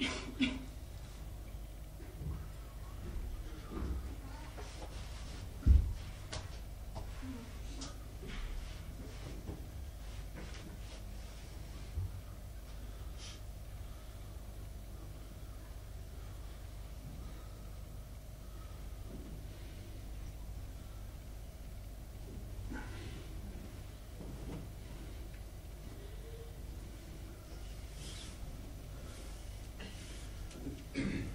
うん。Mm-hmm.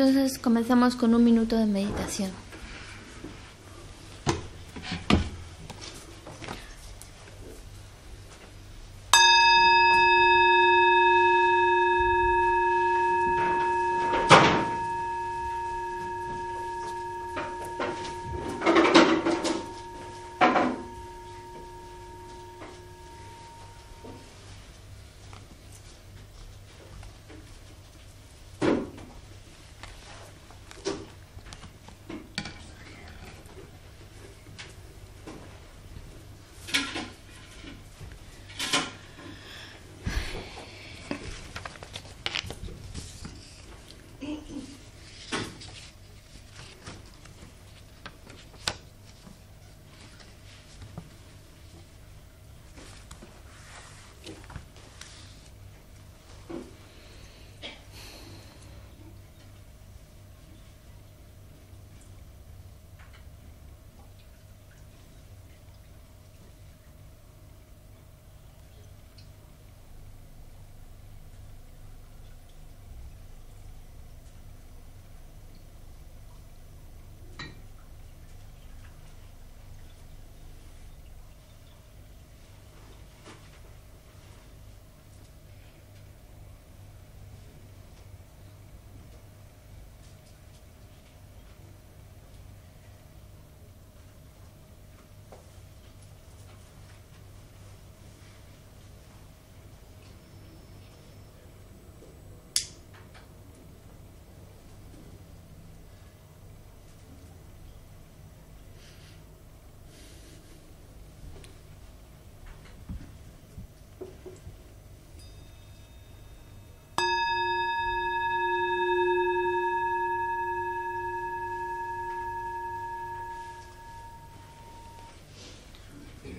Entonces comenzamos con un minuto de meditación.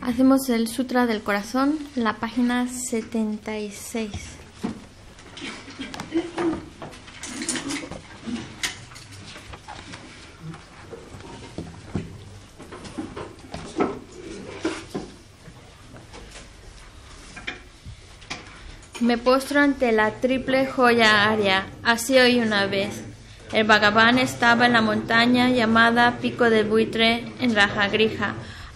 Hacemos el Sutra del Corazón, la página 76. Me postro ante la triple joya aria, Así hoy una vez. El vagabán estaba en la montaña llamada Pico del Buitre en Raja Grija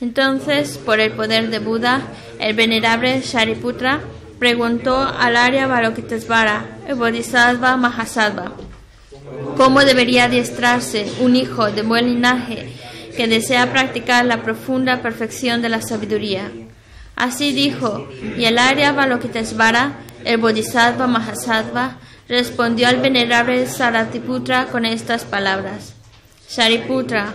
Entonces, por el poder de Buda, el venerable Shariputra preguntó al Arya Balokitesvara, el Bodhisattva Mahasattva, cómo debería adiestrarse un hijo de buen linaje que desea practicar la profunda perfección de la sabiduría. Así dijo, y el Arya Balokitesvara, el Bodhisattva Mahasattva, respondió al venerable Saratiputra con estas palabras. Shariputra,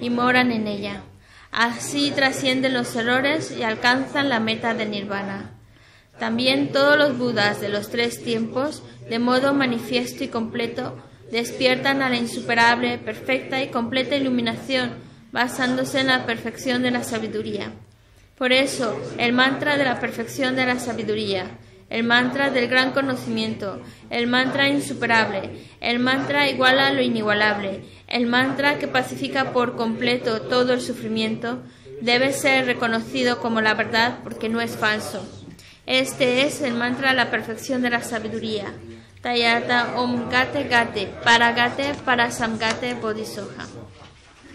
y moran en ella. Así trascienden los errores y alcanzan la meta de nirvana. También todos los budas de los tres tiempos, de modo manifiesto y completo, despiertan a la insuperable, perfecta y completa iluminación, basándose en la perfección de la sabiduría. Por eso, el mantra de la perfección de la sabiduría, el mantra del gran conocimiento, el mantra insuperable, el mantra igual a lo inigualable, el mantra que pacifica por completo todo el sufrimiento debe ser reconocido como la verdad porque no es falso. Este es el mantra de la perfección de la sabiduría. Tayata Om Gate Gate Paragate Parasamgate Bodhisoja.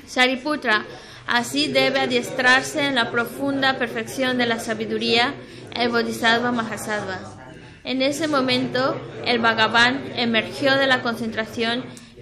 Sariputra así debe adiestrarse en la profunda perfección de la sabiduría el Bodhisattva Mahasattva. En ese momento el Bhagavan emergió de la concentración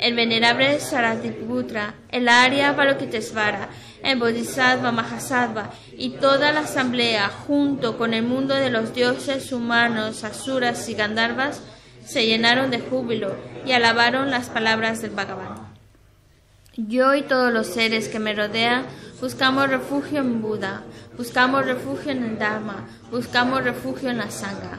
el venerable Saratiputra, el Arya Balokitesvara, el Bodhisattva Mahasattva y toda la asamblea, junto con el mundo de los dioses humanos, asuras y gandharvas, se llenaron de júbilo y alabaron las palabras del Bhagavan. Yo y todos los seres que me rodean buscamos refugio en Buda, buscamos refugio en el Dharma, buscamos refugio en la Sangha.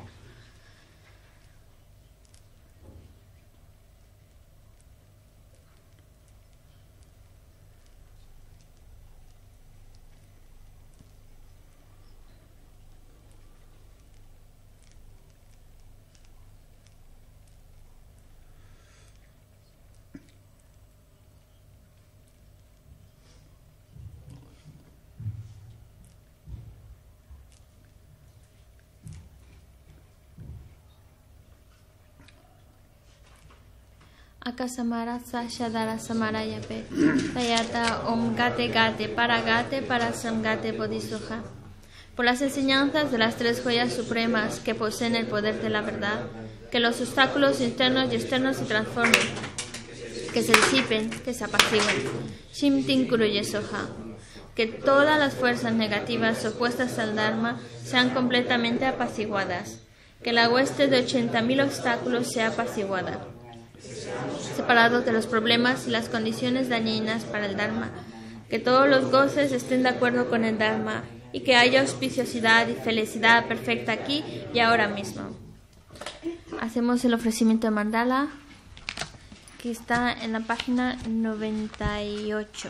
Gate Para Por las enseñanzas de las tres joyas supremas que poseen el poder de la verdad, que los obstáculos internos y externos se transformen, que se disipen, que se apaciguen. Shimtin soja Que todas las fuerzas negativas opuestas al Dharma sean completamente apaciguadas. Que la hueste de 80.000 obstáculos sea apaciguada separados de los problemas y las condiciones dañinas para el Dharma, que todos los goces estén de acuerdo con el Dharma y que haya auspiciosidad y felicidad perfecta aquí y ahora mismo. Hacemos el ofrecimiento de mandala que está en la página 98.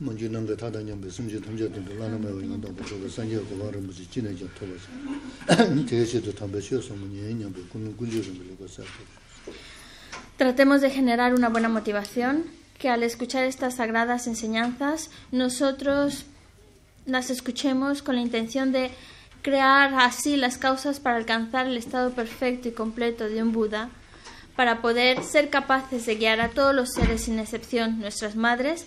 Tratemos de generar una buena motivación, que al escuchar estas sagradas enseñanzas nosotros las escuchemos con la intención de crear así las causas para alcanzar el estado perfecto y completo de un Buda, para poder ser capaces de guiar a todos los seres sin excepción, nuestras madres,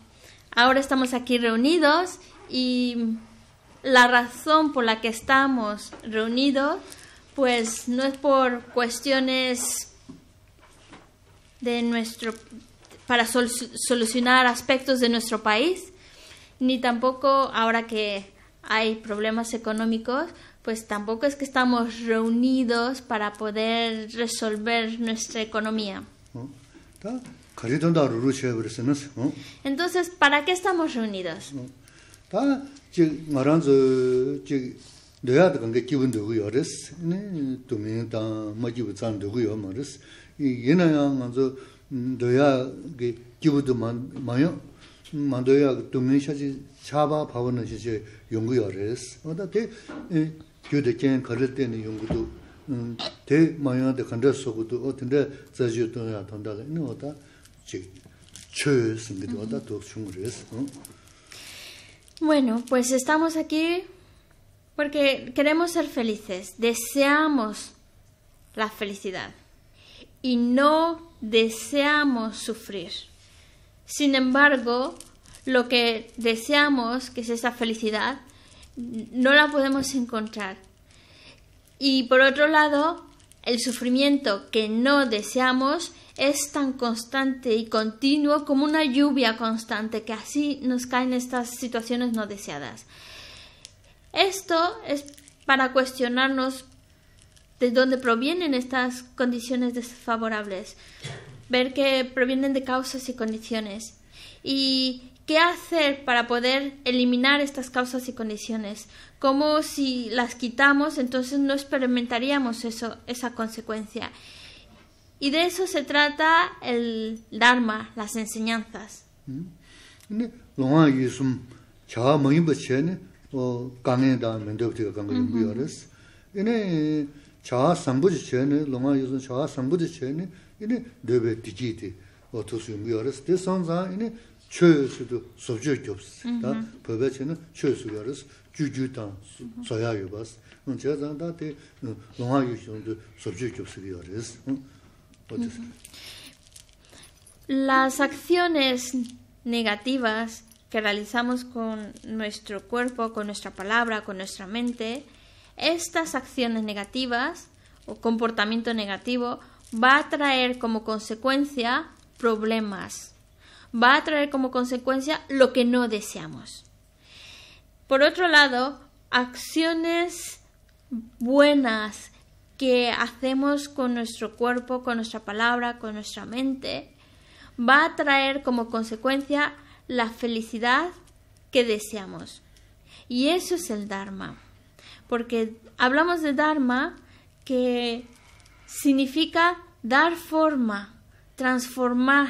ahora estamos aquí reunidos y la razón por la que estamos reunidos pues no es por cuestiones de nuestro para solucionar aspectos de nuestro país ni tampoco ahora que hay problemas económicos pues tampoco es que estamos reunidos para poder resolver nuestra economía. 카리던다 루루체 브레스노스 어 엔토세스 파라 케파지 마란즈 지 뇌야드 간게 기분도 그 여레스 네 도미다 마지부 잔도 그이 예나야 간즈 뇌야 마요 만도야 도미샤지 샤바 바원은 이제 연구 여레스 어다 데 교데겐 카르데니 대 마요데 간데스고도 어 근데 Bueno, pues estamos aquí porque queremos ser felices, deseamos la felicidad y no deseamos sufrir. Sin embargo, lo que deseamos, que es esa felicidad, no la podemos encontrar. Y por otro lado, el sufrimiento que no deseamos es tan constante y continuo como una lluvia constante que así nos caen estas situaciones no deseadas. Esto es para cuestionarnos de dónde provienen estas condiciones desfavorables, ver que provienen de causas y condiciones. Y ¿Qué hacer para poder eliminar estas causas y condiciones? Como si las quitamos, entonces no experimentaríamos eso, esa consecuencia. Y de eso se trata el Dharma, las enseñanzas. Las acciones negativas que realizamos con nuestro cuerpo, con nuestra palabra, con nuestra mente, estas acciones negativas o comportamiento negativo va a traer como consecuencia problemas va a traer como consecuencia lo que no deseamos. Por otro lado, acciones buenas que hacemos con nuestro cuerpo, con nuestra palabra, con nuestra mente, va a traer como consecuencia la felicidad que deseamos. Y eso es el Dharma. Porque hablamos de Dharma que significa dar forma, transformar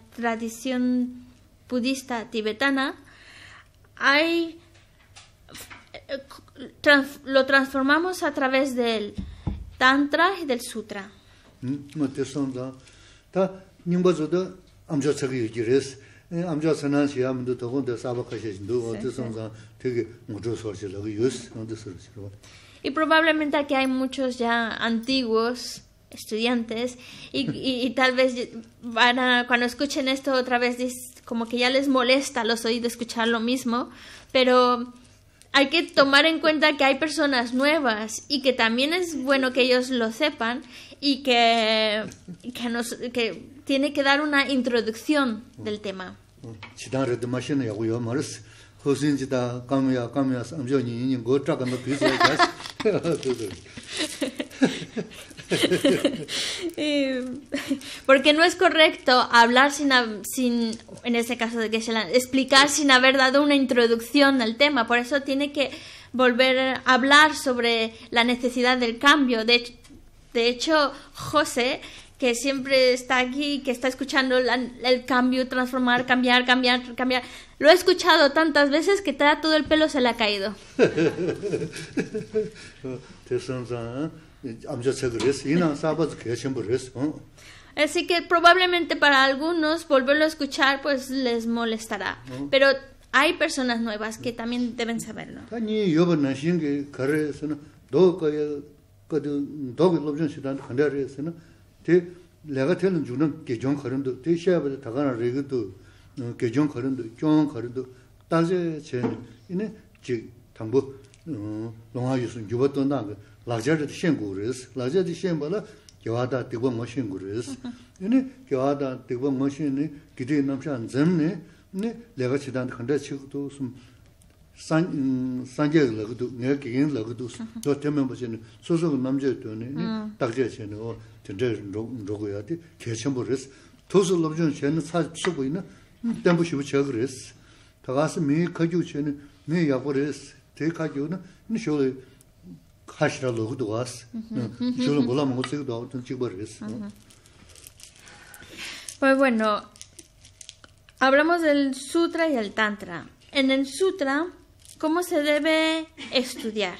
tradición budista tibetana, hay, lo transformamos a través del Tantra y del Sutra. E, y probablemente aquí hay muchos ya antiguos estudiantes y, y, tal vez van a, cuando escuchen esto otra vez como que ya les molesta los oídos escuchar lo mismo, pero hay que tomar en cuenta que hay personas nuevas y que también es bueno que ellos lo sepan y que, nos, que tiene que dar una introducción del tema. porque no es correcto hablar sin, sin en este caso de que explicar sin haber dado una introducción al tema. Por eso tiene que volver a hablar sobre la necesidad del cambio. De hecho, de hecho José que siempre está aquí, que está escuchando el cambio, transformar, cambiar, cambiar, cambiar. Lo he escuchado tantas veces que todo el pelo se le ha caído. ¿eh? Así que probablemente para algunos volverlo a escuchar pues les molestará. Pero hay personas nuevas que también deben saberlo. lakjari 셴구르스 shen guris, lakjari di 머신구르스 이니 gyawada digwa 머신이 shen guris. Yini gyawada digwa ma shen ni giri namshan zemni, ni 저 때문에 무슨 khanda chigdu sum sanjia lagdu, nga gigin lagdu, mm-hmm. do temen bache ni susuk namjia dhu ni, ni dakjia mm. che ni o tenze rogu ya di Pues bueno, hablamos del sutra y el tantra. En el sutra, ¿cómo se debe estudiar?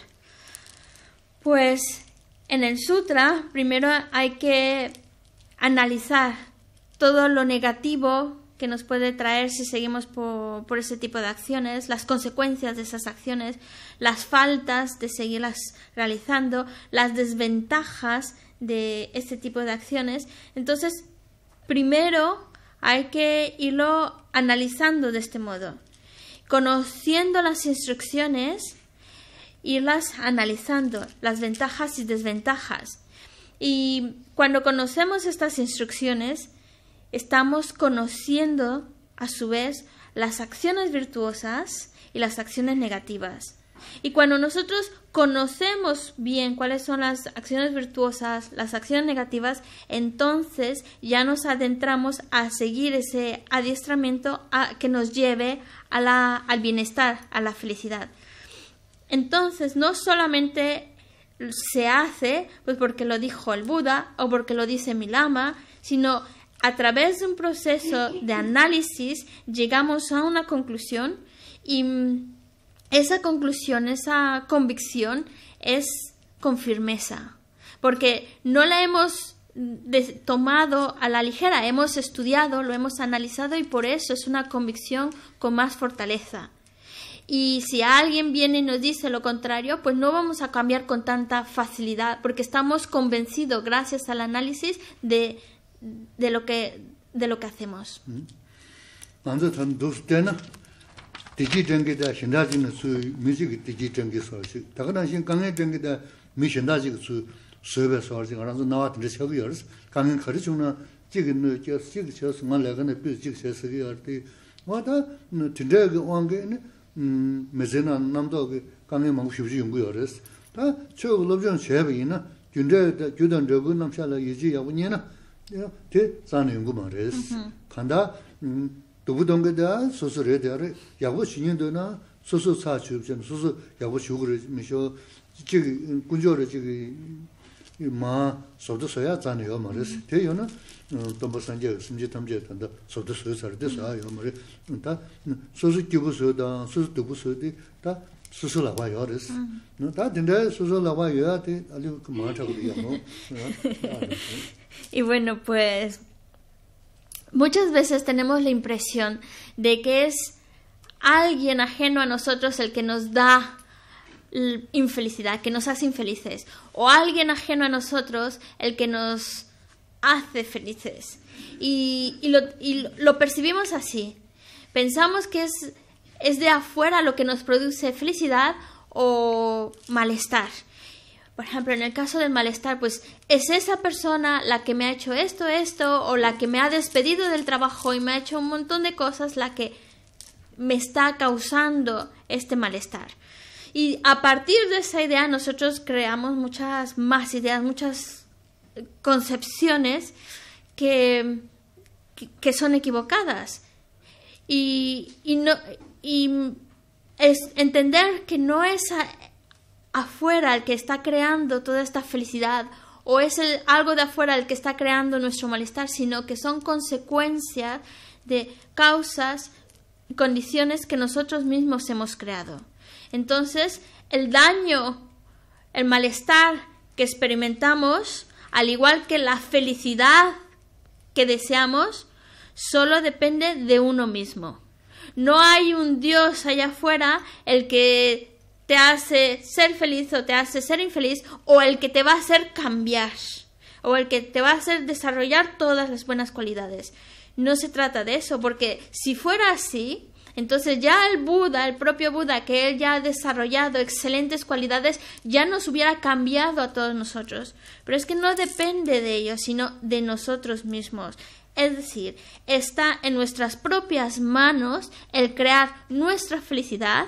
Pues en el sutra primero hay que analizar todo lo negativo que nos puede traer si seguimos por, ese tipo de acciones, las consecuencias de esas acciones, las faltas de seguirlas realizando, las desventajas de este tipo de acciones. Entonces, primero hay que irlo analizando de este modo, conociendo las instrucciones, irlas analizando, las ventajas y desventajas. Y cuando conocemos estas instrucciones, estamos conociendo a su vez las acciones virtuosas y las acciones negativas. Y cuando nosotros conocemos bien cuáles son las acciones virtuosas, las acciones negativas, entonces ya nos adentramos a seguir ese adiestramiento que nos lleve a la, al bienestar, a la felicidad. Entonces, no solamente se hace pues porque lo dijo el Buda o porque lo dice mi lama, sino a través de un proceso de análisis llegamos a una conclusión y mm, esa conclusión, esa convicción es con firmeza, porque no la hemos tomado a la ligera, hemos estudiado, lo hemos analizado y por eso es una convicción con más fortaleza. Y si alguien viene y nos dice lo contrario, pues no vamos a cambiar con tanta facilidad, porque estamos convencidos, gracias al análisis, de, de lo que de lo que hacemos. Cuando son dos tenas digi dengi da shindaji na no su music digi dengi so si da shin kan dengi da mi shinda ji su so be so ji ran na wat de se bi yors kan kan khari chuna ji gi no ji si gi chos ma le gan bi ji se se bi yor ti ma da no ti de gi wang ni me zen an nam do gi kan ma ta chog lo jo che bi na gun de de gu dan de gu na tē sāna yungu ma rēs. Kāndā dōbu dōnggā dā sōsō rē dā rē, yāgō shīngi dō na sōsō sā chūb chēn, sōsō yāgō shūgu rē 심지 shō, chīgī kūnyō rē chīgī mā sōbdō sōyā sāna yō ma rēs. Tē yō na dōmbā sāngyā yō, sīmjī tamjā yō tāndā sōbdō Y bueno, pues muchas veces tenemos la impresión de que es alguien ajeno a nosotros el que nos da infelicidad, que nos hace infelices, o alguien ajeno a nosotros el que nos hace felices. Y, lo, percibimos así. Pensamos que es de afuera lo que nos produce felicidad o malestar por ejemplo, en el caso del malestar, pues es esa persona la que me ha hecho esto, esto, o la que me ha despedido del trabajo y me ha hecho un montón de cosas la que me está causando este malestar. Y a partir de esa idea nosotros creamos muchas más ideas, muchas concepciones que, que son equivocadas. Y, no, y es entender que no es afuera el que está creando toda esta felicidad o es algo de afuera el que está creando nuestro malestar, sino que son consecuencias de causas, y condiciones que nosotros mismos hemos creado. Entonces, el daño, el malestar que experimentamos, al igual que la felicidad que deseamos, solo depende de uno mismo. No hay un Dios allá afuera el que te hace ser feliz o te hace ser infeliz o el que te va a hacer cambiar o el que te va a hacer desarrollar todas las buenas cualidades. No se trata de eso, porque si fuera así, entonces ya el Buda, el propio Buda, que él ya ha desarrollado excelentes cualidades, ya nos hubiera cambiado a todos nosotros. Pero es que no depende de ellos, sino de nosotros mismos. Es decir, está en nuestras propias manos el crear nuestra felicidad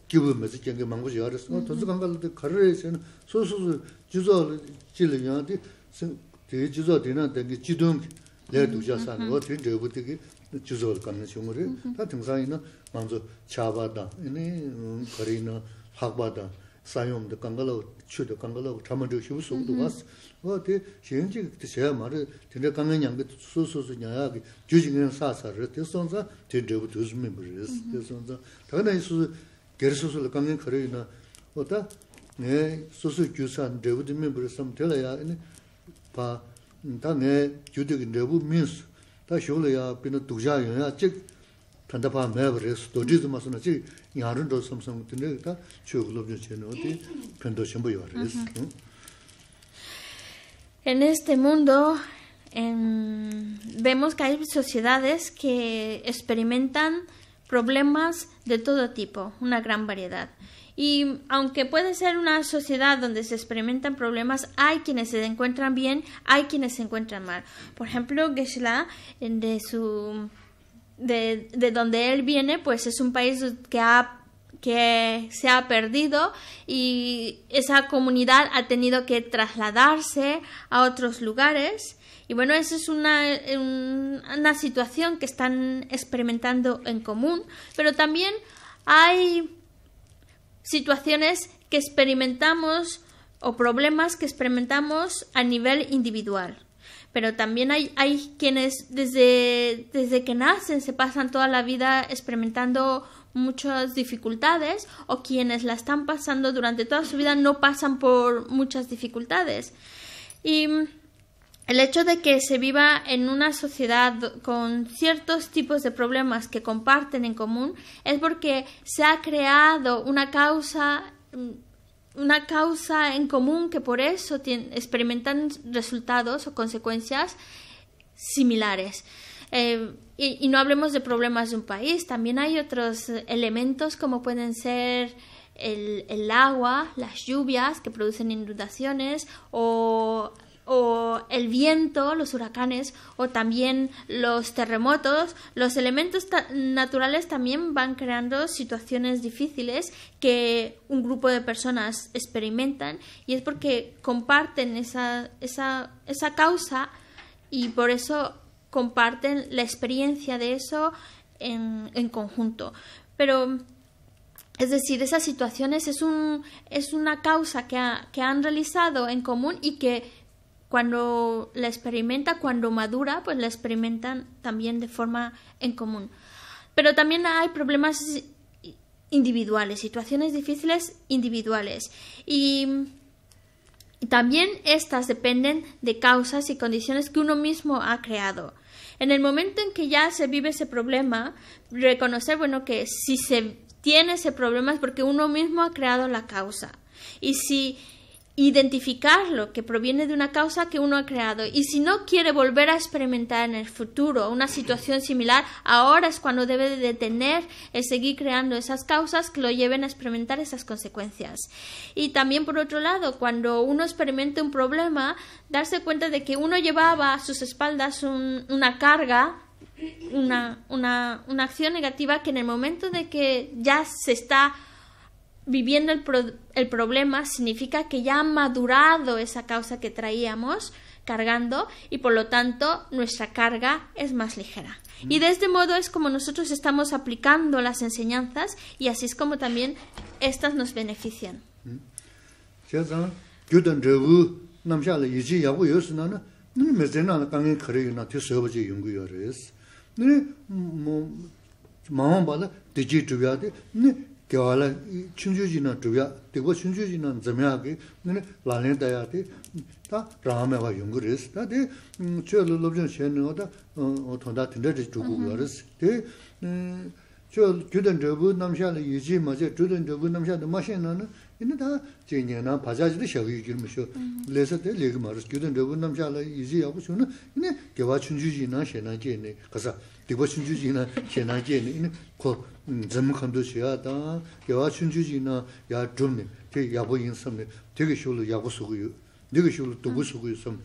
기부 메시지 경계 망고 지어서 도서 간발도 걸어서 소소소 주소 지르냐디 대 주소 되나 되게 지동 내 두자 산 어떻게 되부티기 주소 간는 중으로 다 등산이나 먼저 차바다 이네 거리나 학바다 사용도 간발로 추도 간발로 참을 쉬고 속도 봤어 어때 그때 제가 말을 근데 강연 양게 소소소 냐야기 주진은 사사를 됐선자 된 데부터 좀 미르스 당연히 gerisusu la kangin karayi na oda nga susu gyusa nrebu di mimbara samtila ya pa ta nga gyudiga nrebu minsu ta shukla ya pina dukja yun ya chik tanda pa mayabara ya sudo jizima suna chik nyarun dhawu ta shukla vyo chayi na oda pinto En este mundo en... vemos que hay sociedades que experimentan problemas de todo tipo, una gran variedad. Y aunque puede ser una sociedad donde se experimentan problemas, hay quienes se encuentran bien, hay quienes se encuentran mal. Por ejemplo, Gesla, de su de, donde él viene, pues es un país que que se ha perdido y esa comunidad ha tenido que trasladarse a otros lugares y bueno, esa es una, eh, una situación que están experimentando en común, pero también hay situaciones que experimentamos o problemas que experimentamos a nivel individual. Pero también hay, hay quienes desde, desde que nacen se pasan toda la vida experimentando muchas dificultades o quienes la están pasando durante toda su vida no pasan por muchas dificultades. Y el hecho de que se viva en una sociedad con ciertos tipos de problemas que comparten en común es porque se ha creado una causa mm, una causa en común que por eso experimentan resultados o consecuencias similares. Eh, y, no hablemos de problemas de un país, también hay otros elementos como pueden ser el agua, las lluvias que producen inundaciones o o el viento, los huracanes o también los terremotos, los elementos naturales también van creando situaciones difíciles que un grupo de personas experimentan y es porque comparten esa, causa y por eso comparten la experiencia de eso en, en conjunto. Pero es decir, esas situaciones es, un, es una causa que, que, han realizado en común y que cuando la experimenta, cuando madura, pues la experimentan también de forma en común. Pero también hay problemas individuales, situaciones difíciles individuales. Y también estas dependen de causas y condiciones que uno mismo ha creado. En el momento en que ya se vive ese problema, reconocer, bueno, que si se tiene ese problema es porque uno mismo ha creado la causa. Y si lo que proviene de una causa que uno ha creado. Y si no quiere volver a experimentar en el futuro una situación similar, ahora es cuando debe de detener el seguir creando esas causas que lo lleven a experimentar esas consecuencias. Y también, por otro lado, cuando uno experimenta un problema, darse cuenta de que uno llevaba a sus espaldas una carga una, una acción negativa que en el momento de que ya se está viviendo el, el problema significa que ya ha madurado esa causa que traíamos cargando y por lo tanto nuestra carga es más ligera. Y de este modo es como nosotros estamos aplicando las enseñanzas y así es como también estas nos benefician. kiawa la 두야 되고 ji na dhubiyaa, dikwa 다 chu ji na zamiyaa ki, nini lalian dayaati, taa raam eva yungu riisi, taa ti tsui lo lobchung shiay na oda thongdaa tinday dhi dhubukua riisi, ti tsui gyudan dhubu namishaa la yujii maziyaa, gyudan dhubu namishaa na ma shiay na nani, nini taa naa di dhubu kiawa zim khandu shiya taa yawa chunchu chi na yaa dhumni, te yabu yin samni, tegi shulu yabu sukuyu, tegi shulu dugu sukuyu sam,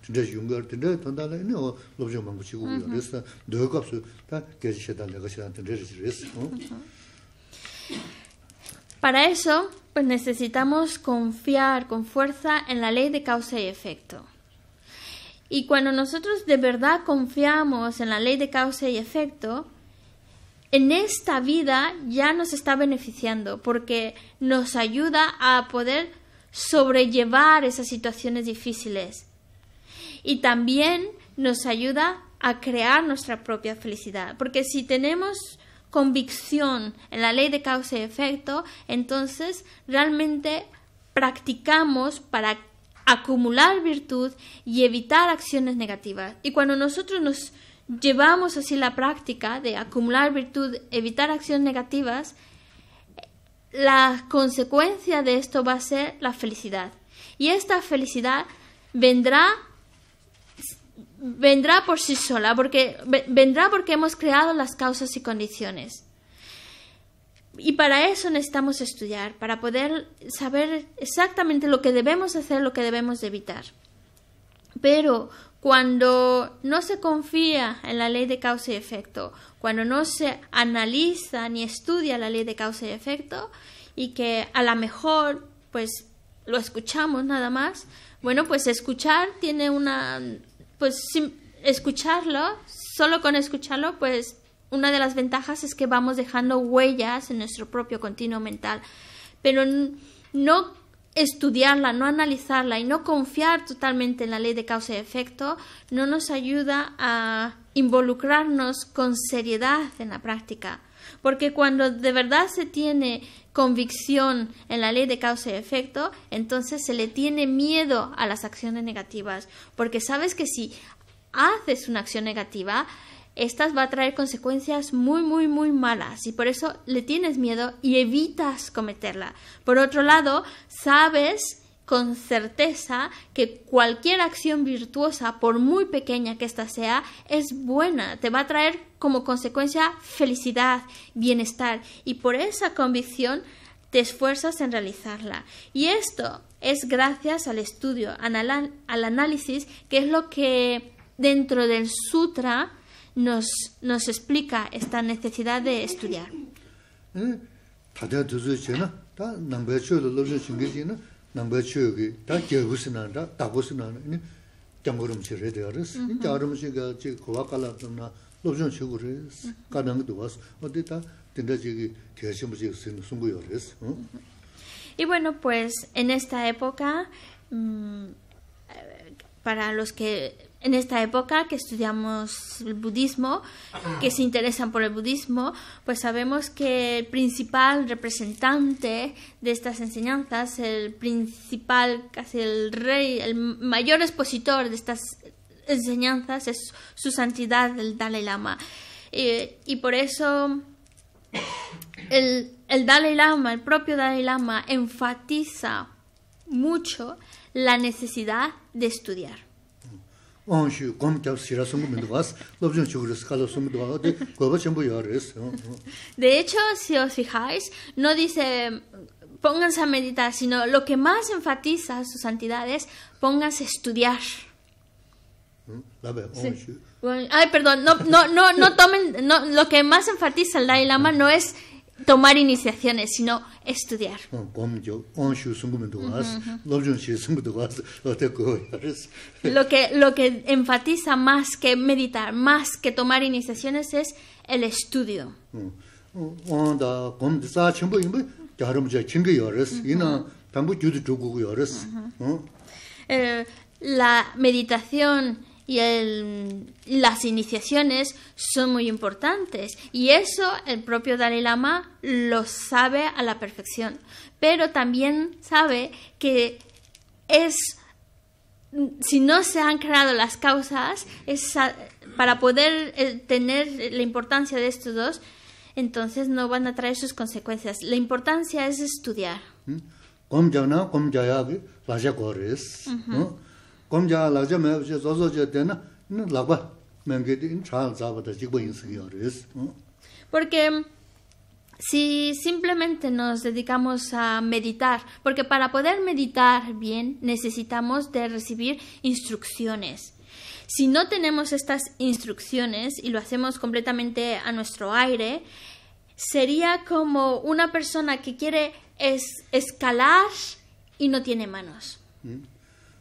tinda yungar, tinda tanda la ina o lobzhang mangu chi gugu resa, doyo kapsu, taa gaji shedan lega shedan tinda resa. Para eso, pues necesitamos confiar con fuerza en la ley de causa y efecto. Y cuando nosotros de verdad confiamos en la ley de causa y efecto, en esta vida ya nos está beneficiando porque nos ayuda a poder sobrellevar esas situaciones difíciles y también nos ayuda a crear nuestra propia felicidad porque si tenemos convicción en la ley de causa y efecto entonces realmente practicamos para acumular virtud y evitar acciones negativas y cuando nosotros nos llevamos así la práctica de acumular virtud, evitar acciones negativas, la consecuencia de esto va a ser la felicidad. Y esta felicidad vendrá vendrá por sí sola, porque vendrá porque hemos creado las causas y condiciones. Y para eso necesitamos estudiar, para poder saber exactamente lo que debemos hacer, lo que debemos evitar. Pero cuando no se confía en la ley de causa y efecto, cuando no se analiza ni estudia la ley de causa y efecto, y que a lo mejor pues lo escuchamos nada más, bueno, pues escuchar tiene una, pues escucharlo, solo con escucharlo, pues una de las ventajas es que vamos dejando huellas en nuestro propio continuo mental, pero no estudiarla, no analizarla y no confiar totalmente en la ley de causa y efecto, no nos ayuda a involucrarnos con seriedad en la práctica. Porque cuando de verdad se tiene convicción en la ley de causa y efecto, entonces se le tiene miedo a las acciones negativas. Porque sabes que si haces una acción negativa, estas va a traer consecuencias muy, muy, muy malas y por eso le tienes miedo y evitas cometerla. Por otro lado, sabes con certeza que cualquier acción virtuosa, por muy pequeña que ésta sea, es buena, te va a traer como consecuencia felicidad, bienestar y por esa convicción te esfuerzas en realizarla. Y esto es gracias al estudio, al análisis, que es lo que dentro del sutra nos, nos explica esta necesidad de estudiar. Y bueno, pues en esta época, mm, para los que en esta época que estudiamos el budismo, que se interesan por el budismo, pues sabemos que el principal representante de estas enseñanzas, el principal, casi el rey, el mayor expositor de estas enseñanzas es su santidad, el Dalai Lama. Y, por eso el Dalai Lama, el propio Dalai Lama, enfatiza mucho la necesidad de estudiar. De hecho, si os fijáis, no dice pónganse a meditar, sino lo que más enfatiza su sus es pónganse a estudiar. Mm, Ay, perdón, no, no, no, no tomen, no, lo que más enfatiza el Dalai Lama no es tomar iniciaciones, sino estudiar. Lo que, lo que enfatiza más que meditar, más que tomar iniciaciones es el estudio. la meditación y las iniciaciones son muy importantes y eso el propio Dalai Lama lo sabe a la perfección, pero también sabe que es si no se han creado las causas para poder eh, tener la importancia de estos dos, entonces no van a traer sus consecuencias. La importancia es estudiar. ¿Mm? porque si simplemente nos dedicamos a meditar, porque para poder meditar bien necesitamos de recibir instrucciones. Si no tenemos estas instrucciones y lo hacemos completamente a nuestro aire, sería como una persona que quiere escalar y no tiene manos. Hm.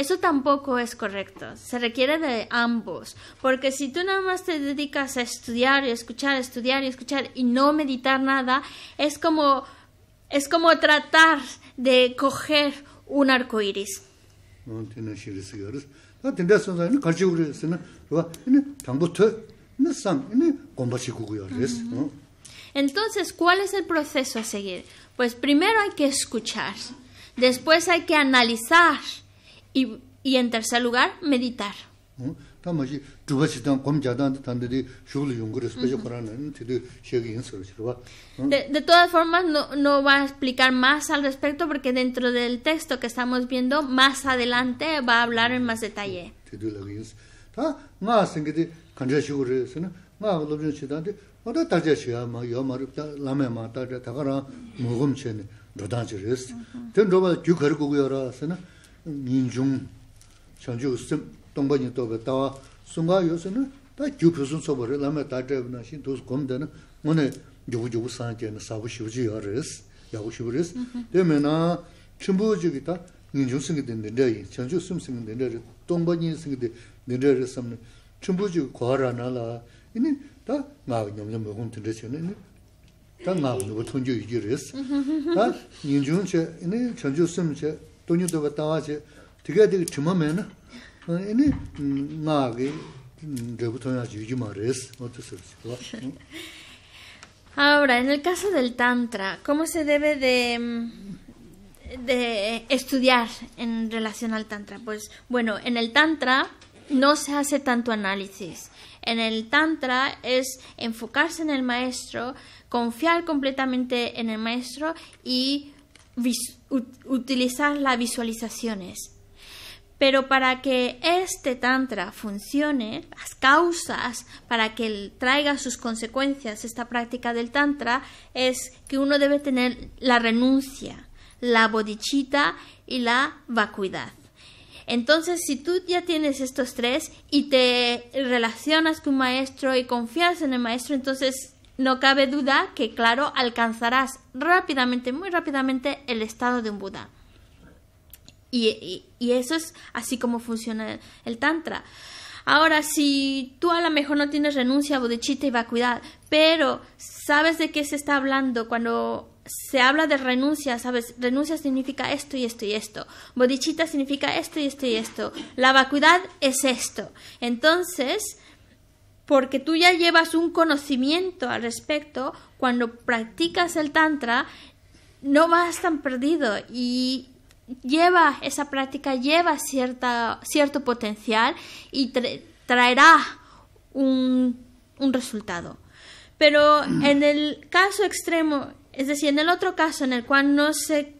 Eso tampoco es correcto. Se requiere de ambos. Porque si tú nada más te dedicas a estudiar y escuchar, estudiar y escuchar y no meditar nada, es como, es como tratar de coger un arco iris. Entonces, ¿cuál es el proceso a seguir? Pues primero hay que escuchar, después hay que analizar y, en tercer lugar, meditar. De, todas formas, no, va a explicar más al respecto porque dentro del texto que estamos viendo, más adelante va a hablar en más detalle. nyingzhung 전주 sim 동번이 nying tobe tawa sunga yose na ta gyu pyusun sobo re lamay ta trebe na xin tos gomde na ngone gyugu gyugu san kye na sabu shivuji ya res yagu shivu res de me na chimbu jugi ta nyingzhung singi de nende yin chanchu sim Ahora, en el caso del Tantra, ¿cómo se debe de, mm, de estudiar en relación al Tantra? Pues bueno, en el Tantra no se hace tanto análisis. En el Tantra es enfocarse en el maestro, confiar completamente en el maestro y utilizar las visualizaciones. Pero para que este tantra funcione, las causas para que traiga sus consecuencias esta práctica del tantra es que uno debe tener la renuncia, la bodichita y la vacuidad. Entonces, si tú ya tienes estos tres y te relacionas con un maestro y confías en el maestro, entonces no cabe duda que, claro, alcanzarás rápidamente, muy rápidamente, el estado de un Buda. Y, eso es así como funciona el, Tantra. Ahora, si tú a lo mejor no tienes renuncia, bodichita y vacuidad, pero sabes de qué se está hablando cuando se habla de renuncia, ¿sabes? Renuncia significa esto y esto y esto. bodichita significa esto y esto y esto. La vacuidad es esto. Entonces, porque tú ya llevas un conocimiento al respecto, cuando practicas el tantra no vas tan perdido y lleva esa práctica lleva cierto potencial y traerá un, un resultado. Pero en el caso extremo, es decir, en el otro caso en el cual no se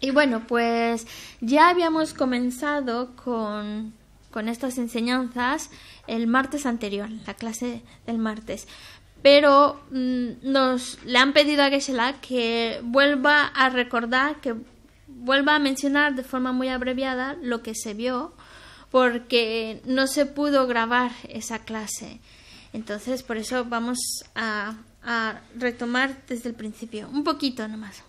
Y bueno, pues ya habíamos comenzado con, estas enseñanzas el martes anterior, la clase del martes. Pero mm, nos le han pedido a geshe que vuelva a recordar, que vuelva a mencionar de forma muy abreviada lo que se vio, porque no se pudo grabar esa clase. Entonces, por eso vamos a a retomar desde el principio, un poquito nomás.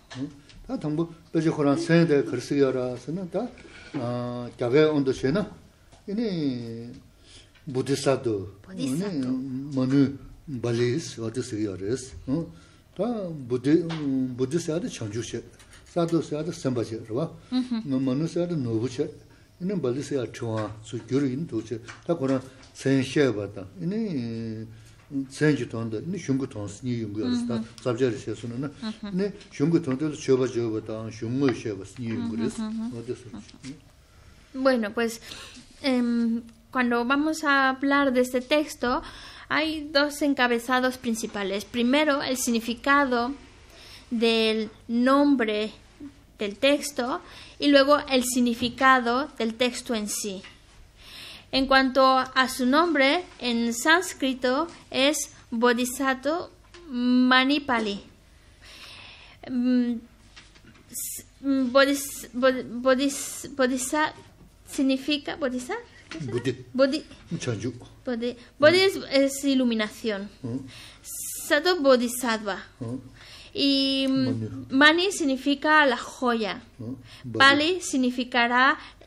Ta tambo, de koran ran se de geulse yeora seona ta A jage eonde seona. Ini budhisado. Ini manu balis wat se yeores. No. Ta budhi budhi se ade chanju se. Sado se ade semba se reo. No manu se ade nobu se. Ini balis se achoa su gyuri indo se. Ta koran she georan ta, ini... Bueno, pues em, cuando vamos a hablar de este texto, hay dos encabezados principales. Primero, el significado del nombre del texto y luego el significado del texto en sí. En cuanto a su nombre, en sánscrito es Bodhisattva Manipali. Mm, mm, bodhis, Bodhisattva significa Bodhisattva Bodhi, es, iluminación. Mm. Sato bodhisattva. Y mani significa la joya. Pali significará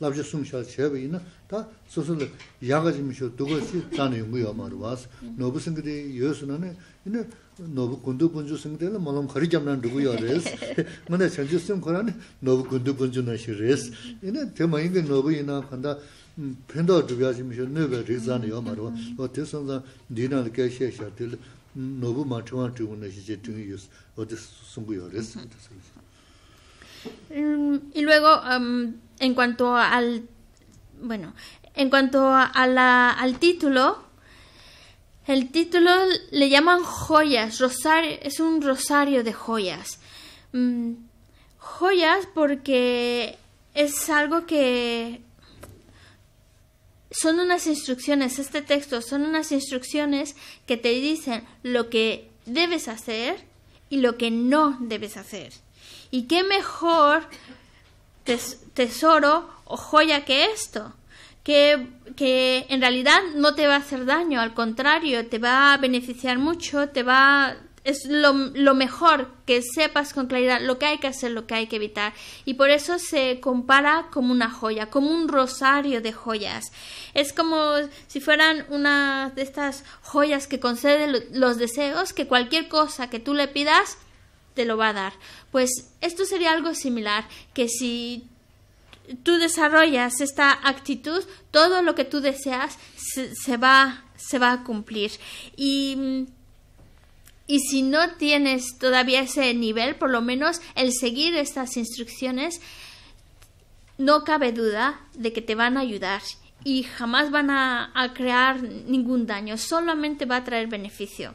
labzhi sum shal chebi ina, ta susil yagaji misho dugasi zani yungu yamaru was. Nobu singdi yosu nani, ina nobu gundu bunju singdi ila malam khari jamnan dugu mm, ya res. Mane chanchi sum korani mm, nobu gundu bunju nashi was. Y luego... Um, en cuanto al bueno, en cuanto a la, al título, el título le llaman joyas, rosario, es un rosario de joyas. Mm, joyas porque es algo que son unas instrucciones, este texto son unas instrucciones que te dicen lo que debes hacer y lo que no debes hacer. Y qué mejor tesoro o joya que esto, que, en realidad no te va a hacer daño, al contrario, te va a beneficiar mucho, te va, es lo, lo, mejor que sepas con claridad lo que hay que hacer, lo que hay que evitar. Y por eso se compara como una joya, como un rosario de joyas. Es como si fueran una de estas joyas que concede los deseos, que cualquier cosa que tú le pidas te lo va a dar. Pues esto sería algo similar, que si tú desarrollas esta actitud, todo lo que tú deseas se, va, se va a cumplir. Y, y si no tienes todavía ese nivel, por lo menos el seguir estas instrucciones, no cabe duda de que te van a ayudar y jamás van a, crear ningún daño, solamente va a traer beneficio.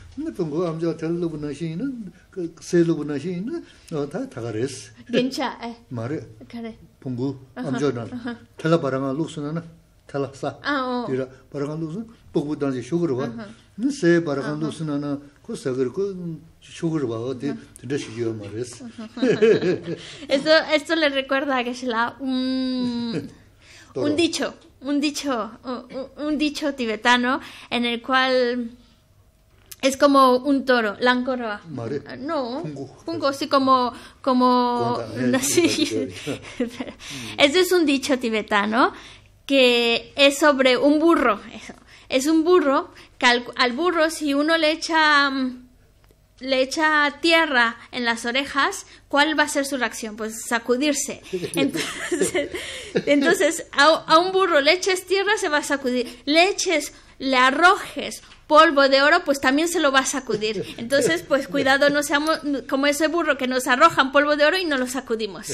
Nè pōngō āmjō tēlē lōbō nā shīnē, kō sē lōbō nā shīnē, nō tāi tāgārē sō. Dēnchā ē? Mārē, pōngō āmjō nā, tēlē barāngā lōk sō nā nā, tēlē sā, tēlē barāngā lōk sō nā, tōgbō tājē shōgō rō wa, nē sē barāngā lōk sō nā nā, kō sā kērē kō Es como un toro, encorva. No, pungo, así como... como es un dicho tibetano que es sobre un burro. Es un burro que al, burro si uno le echa mm, le echa tierra en las orejas, ¿cuál va a ser su reacción? Pues sacudirse. Entonces, a, un burro le eches tierra, se va a sacudir. Le eches, le arrojes polvo de oro, pues también se lo va a sacudir. Entonces, pues cuidado, no seamos como ese burro que nos arrojan polvo de oro y no lo sacudimos.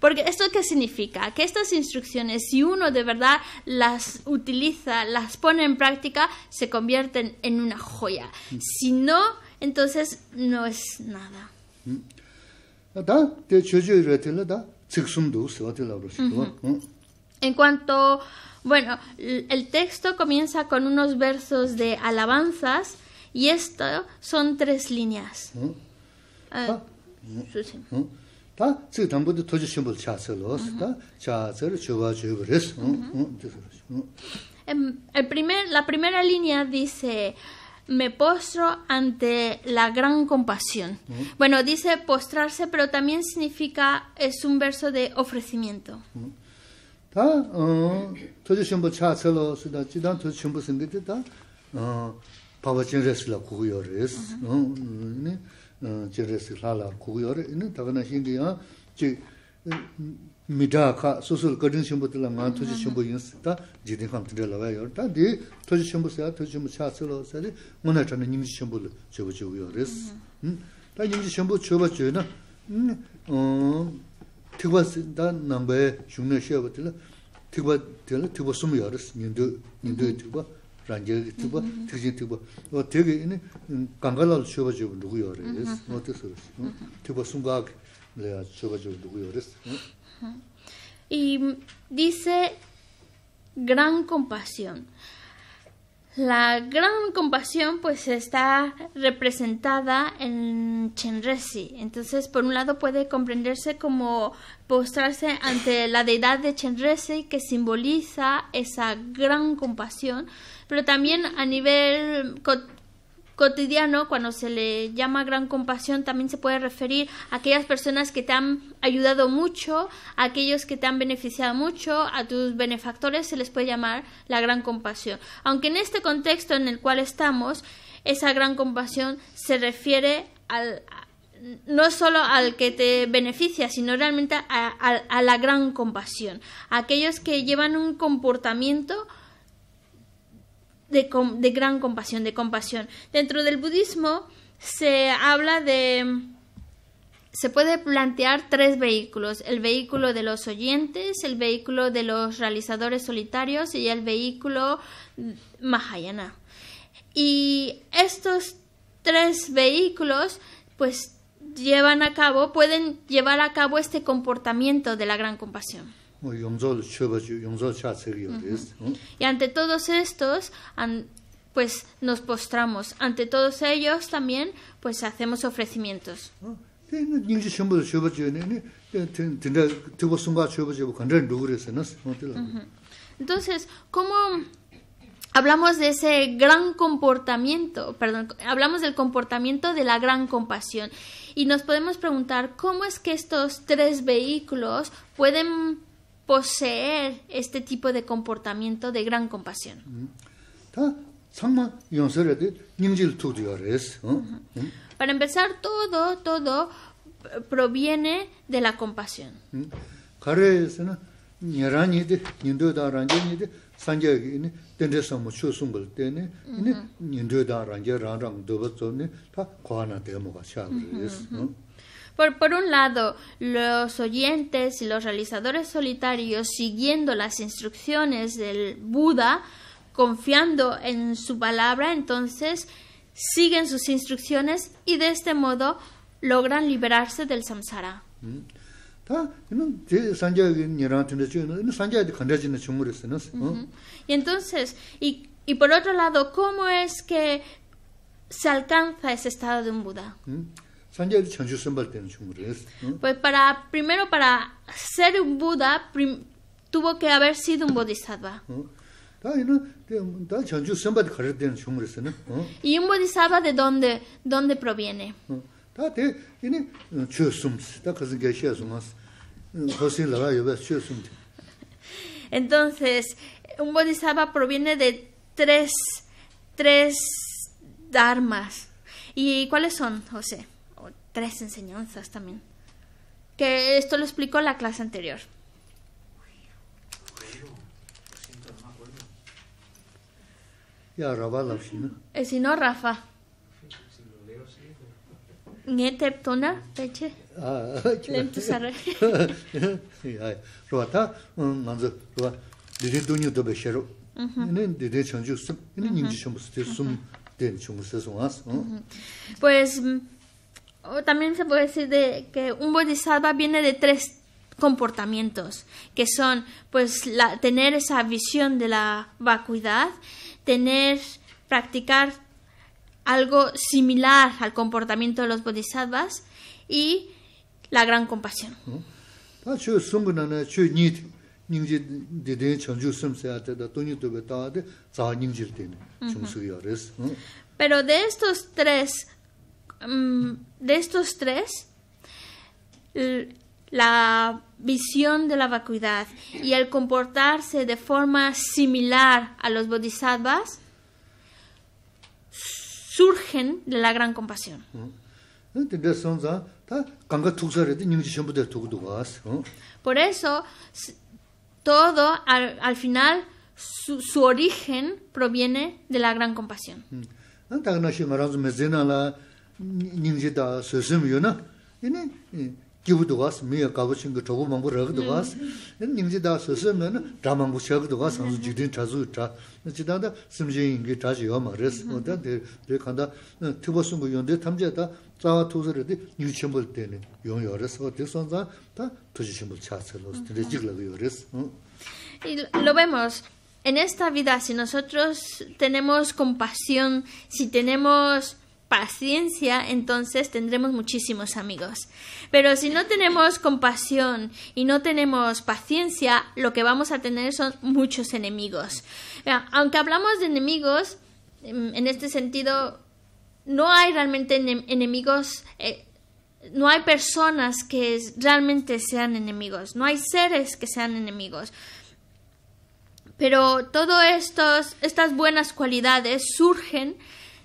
Porque esto qué significa? Que estas instrucciones, si uno de verdad las utiliza, las pone en práctica, se convierten en una joya. Mm. Si no, entonces no es nada. Mm. En cuanto, bueno, el texto comienza con unos versos de alabanzas y esto son tres líneas. El primer la primera línea dice me postro ante la gran compasión. Bueno, dice postrarse, pero también significa, es un verso de ofrecimiento. 미다카 수술 거든 신부들 만 투지 신부 인스다 지딘 컴퓨터 라와 토지 디 투지 신부세요 투지 신부 차슬로 세리 문화 전에 님지 신부 저거 저거 요레스 음 다님지 신부 저거 저나 음어 특바스다 남베 중내 시어버들 특바 들 특바 숨 요레스 님도 님도 특바 란제 특바 특지 특바 어 되게 이 강가를 쉬어 가지고 누구 요레스 어떻게 쓰러 특바 숨각 내가 쉬어 가지고 누구 Y dice gran compasión. La gran compasión pues está representada en Chenresi. Entonces, por un lado puede comprenderse como postrarse ante la deidad de Chenresi que simboliza esa gran compasión, pero también a nivel cotidiano, cuando se le llama gran compasión, también se puede referir a aquellas personas que te han ayudado mucho, a aquellos que te han beneficiado mucho, a tus benefactores se les puede llamar la gran compasión. Aunque en este contexto en el cual estamos, esa gran compasión se refiere al, no solo al que te beneficia, sino realmente a, la gran compasión, a aquellos que llevan un comportamiento de, gran compasión, de compasión. Dentro del budismo se habla de... Se puede plantear tres vehículos, el vehículo de los oyentes, el vehículo de los realizadores solitarios y el vehículo Mahayana. Y estos tres vehículos pues llevan a cabo, pueden llevar a cabo este comportamiento de la gran compasión. Y ante todos estos, pues nos postramos. Ante todos ellos también, pues hacemos ofrecimientos. Entonces, ¿cómo hablamos de ese gran comportamiento? Perdón, hablamos del comportamiento de la gran compasión. Y nos podemos preguntar, ¿cómo es que estos tres vehículos pueden poseer este tipo de comportamiento de gran compasión. Para empezar, todo, todo proviene de la compasión. Por, por un lado, los oyentes y los realizadores solitarios siguiendo las instrucciones del Buda, confiando en su palabra, entonces siguen sus instrucciones y de este modo logran liberarse del samsara. Y entonces, y por otro lado, ¿cómo es que se alcanza ese estado de un Buda? Pues para, primero para ser un Buda, tuvo que haber sido un Bodhisattva. Y un Bodhisattva de dónde, dónde proviene. Entonces, un bodhisattva proviene de tres, tres dharmas. ¿Y cuáles son, José? tres enseñanzas también. Que esto lo explicó la clase anterior. Ya, eh, Si no, Rafa. peche. Ah, Pues... Mm, también se puede decir de que un bodhisattva viene de tres comportamientos, que son pues tener esa visión de la vacuidad, tener, practicar algo similar al comportamiento de los bodhisattvas y la gran compasión. Pero de estos tres Mm, de estos tres, la visión de la vacuidad y el comportarse de forma similar a los bodhisattvas surgen de la gran compasión. Mm. Mm. Por eso, todo al, final, su, origen proviene de la gran compasión nyingzhi da susim yu na, yini jibu dugas, miya kabu shingi chogu mambu ragu nyingzhi da susim yu na, dra mambu shagu dugas, sanzu jigdin chazu cha, jidang da simzhi yingi chaji yo ma res, oda de kanda tiba sungu yonde tamze da zawa tuzi de nyu chimbul deni yon yo res, oda sonza da tuji chimbul cha de dili jiglagu res. lo vemos, en esta vida, si nosotros tenemos compasión, si tenemos paciencia, entonces tendremos muchísimos amigos. Pero si no tenemos compasión y no tenemos paciencia, lo que vamos a tener son muchos enemigos. Aunque hablamos de enemigos, em, en este sentido, no hay realmente enemigos. Eh, no hay personas que realmente sean enemigos, no hay seres que sean enemigos. Pero todas estas buenas cualidades surgen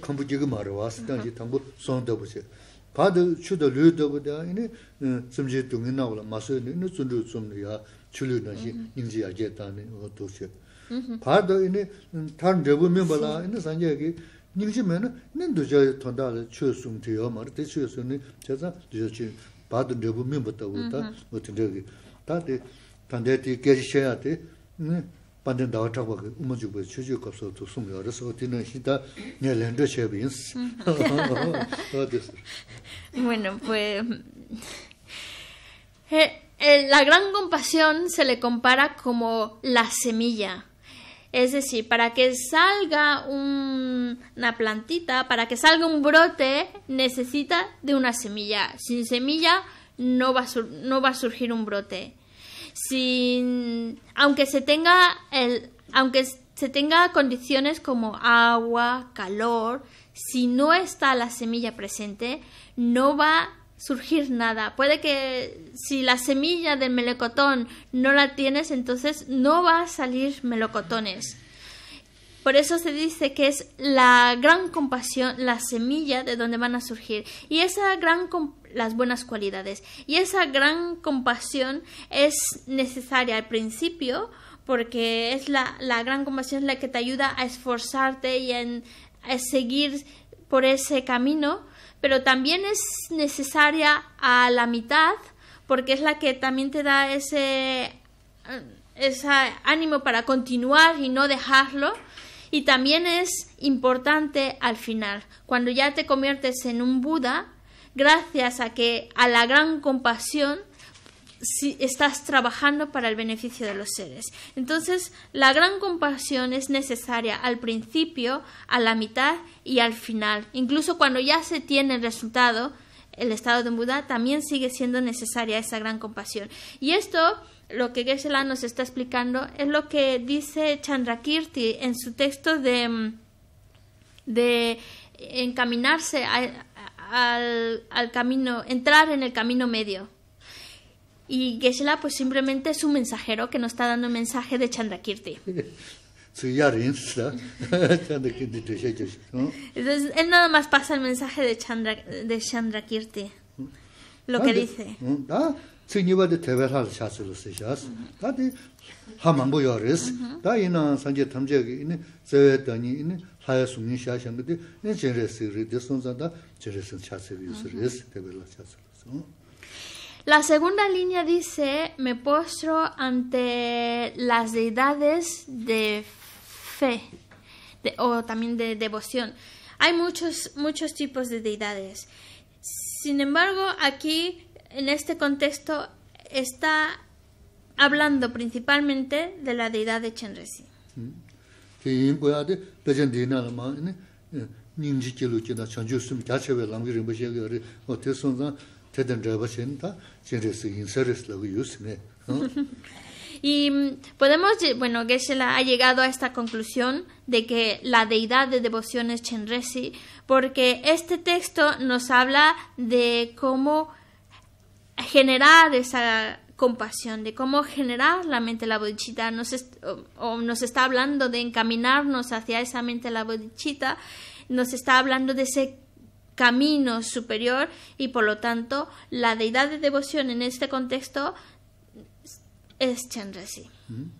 kambu jiga maro wasi tangi tangbu son dabu si. Paadu chuda luyo dabu da, ini tsumji dungi na wala maso ini tsundru tsumdu 탄 chulu nasi ingzi ya jeta ni wato si. Paadu ini tarn dabu mimba la, ini sanja ki ingzi me na nindu ja tanda bueno pues eh, eh, la gran compasión se le compara como la semilla es decir, para que salga una plantita, para que salga un brote, necesita de una semilla. Sin semilla no no va a surgir un brote sin aunque se tenga el aunque se tenga condiciones como agua, calor, si no está la semilla presente, no va a surgir nada. Puede que si la semilla del melocotón no la tienes, entonces no va a salir melocotones. Por eso se dice que es la gran compasión, la semilla de donde van a surgir. Y esa gran las buenas cualidades. Y esa gran compasión es necesaria al principio porque es la, gran compasión la que te ayuda a esforzarte y a seguir por ese camino, pero también es necesaria a la mitad porque es la que también te da ese, eh, ese ánimo para continuar y no dejarlo y también es importante al final, cuando ya te conviertes en un Buda, gracias a que a la gran compasión estás trabajando para el beneficio de los seres. Entonces, la gran compasión es necesaria al principio, a la mitad y al final. Incluso cuando ya se tiene el resultado, el estado de Buda, también sigue siendo necesaria esa gran compasión. Y esto lo que geshe nos está explicando es lo que dice Chandrakirti en su texto de, mm, de encaminarse al, camino, entrar en el camino medio. Y Geshe-la pues simplemente es un mensajero que nos está dando un mensaje de Chandrakirti. Entonces, él nada más pasa el mensaje de, Chandra, de Chandrakirti, ¿Mm? lo que dice. ¿Mm? ¿Ah? tsingyiwade tewerhal shachilo sishas, tati hamambu yoris, ta ina sanje tamchegi ini zewe dani ini haya sungin shachangdi, ini jenre siri, disonza da jenre sin chachilo yusiris, tewerhal chachilo. La segunda línea dice, me postro ante las deidades de fe, de, o también de devoción. Hay muchos, muchos tipos de deidades. Sin embargo, aquí en este contexto está hablando principalmente de la deidad de Chenresi. Y mm, podemos, bueno, geshe ha llegado a esta conclusión de que la deidad de devoción es Chenresi, porque este texto nos habla de cómo generar esa compasión, de cómo generar la mente la bodichita nos o, nos está hablando de encaminarnos hacia esa mente la bodichita nos está hablando de ese camino superior y por lo tanto la deidad de devoción en este contexto es sí mm-hmm.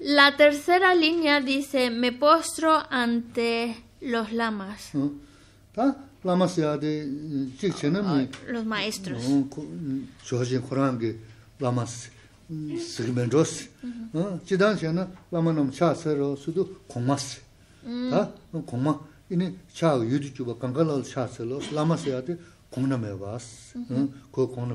La tercera línea dice me postro ante Los lamas. ¿No? ¿Tá? Lamas ya de mi. Los maestros. No, Jorge Corán que lamas sirven dos. ¿No? Chidan chena lama nom cha sero sudo comas. Mm. ¿Tá? No coma. Ini cha yudi chuba kangalal cha sero lamas ya de comna me vas. ¿No? Mm-hmm. Ko comna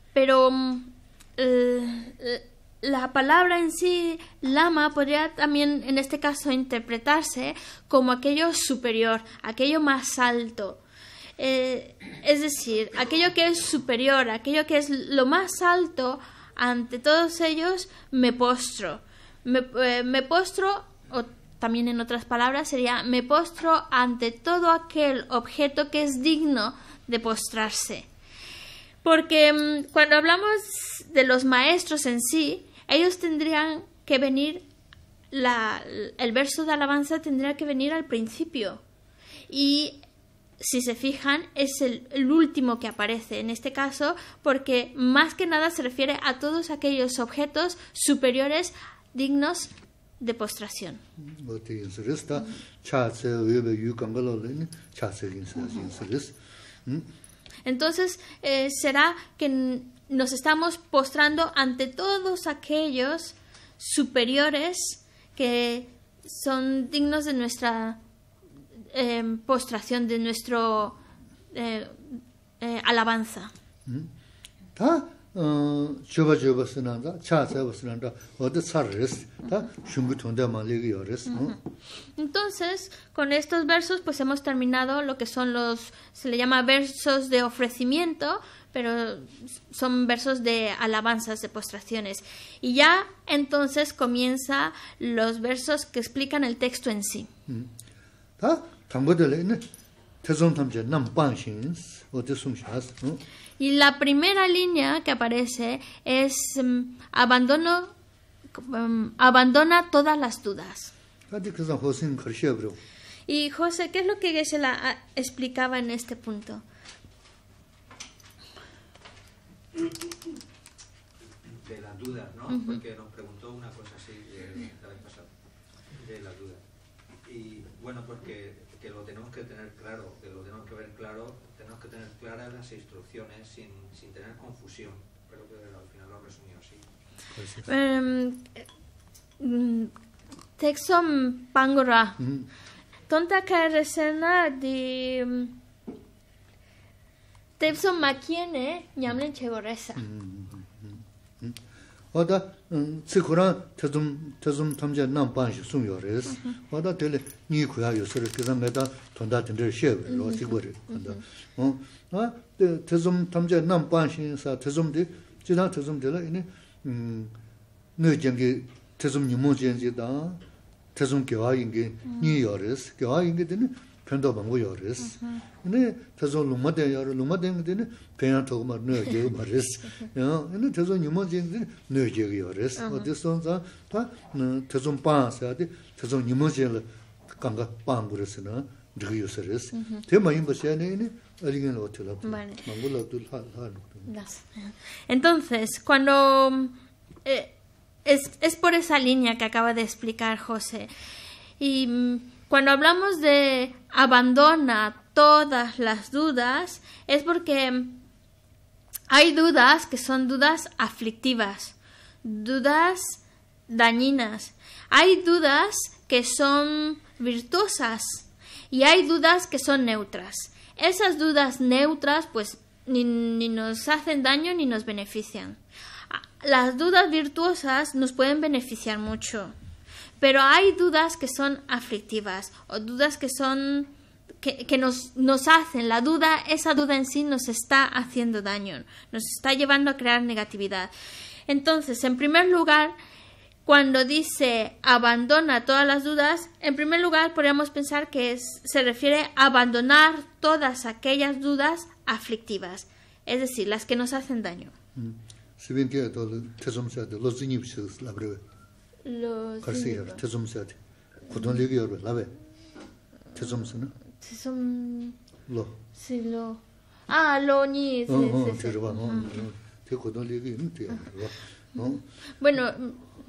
Pero mm, eh, eh, la palabra en sí, lama, podría también en este caso interpretarse como aquello superior, aquello más alto. Eh, es decir, aquello que es superior, aquello que es lo más alto, ante todos ellos me postro. Me, me postro, o también en otras palabras sería, me postro ante todo aquel objeto que es digno de postrarse. Porque mm, cuando hablamos de los maestros en sí, ellos tendrían que venir, la, el verso de alabanza tendría que venir al principio. Y si se fijan, es el, el, último que aparece en este caso, porque más que nada se refiere a todos aquellos objetos superiores dignos de postración. Entonces, eh, será que nos estamos postrando ante todos aquellos superiores que son dignos de nuestra em, postración, de nuestro eh, eh, alabanza. ¿Mm? ¿Ah? Entonces, con estos versos, pues hemos terminado lo que son los, se le llama versos de ofrecimiento, pero son versos de alabanzas, de postraciones. Y ya entonces comienza los versos que explican el texto en sí. Y la primera línea que aparece es mm, abandono, mm, abandona todas las dudas. Y José, ¿qué es lo que se la ah, explicaba en este punto? De las dudas, ¿no? Porque nos preguntó una cosa así eh, la vez de las dudas. Y bueno, pues que, lo tenemos que tener claro, que lo tenemos que ver claro claras las instrucciones sin, sin tener confusión. Creo que al final lo resumió así. Pues em, eh, texto Pangora. Mm. Tonta que resena de. Mm, texto Makiene, ñamle Chegoresa. Mm, Oda, si curan, tesum, tesum, no nam panjo, Oda, tele, ni cuya, yo seré, que dan meta, tendré, lo asigure. 어 tam chay nāṁ pañññññ sa tēsumdi, chidhā 음 la inii nöy chingi tēsum nimuñ chingi tañ, tēsum kyawá yingi ñi yawarīs, kyawá yingi dini penta pangu yawarīs, inii tēsum lumma dēng yawarī, lumma dēngi dini penta thukumar nöy chingi ma rīs, inii tēsum Entonces, cuando... Eh, es, es por esa línea que acaba de explicar José. Y mm, cuando hablamos de abandona todas las dudas, es porque mm, hay dudas que son dudas aflictivas, dudas dañinas. Hay dudas que son virtuosas, y hay dudas que son neutras. Esas dudas neutras pues ni, ni nos hacen daño ni nos benefician. Ah, las dudas virtuosas nos pueden beneficiar mucho, pero hay dudas que son aflictivas o dudas que son que, nos, nos, hacen la duda, esa duda en sí nos está haciendo daño, nos está llevando a crear negatividad. Entonces, en primer lugar, cuando dice abandona todas las dudas, en primer lugar podríamos pensar que es, se refiere a abandonar todas aquellas dudas aflictivas, es decir, las que nos hacen daño. Los Ah, lo Bueno,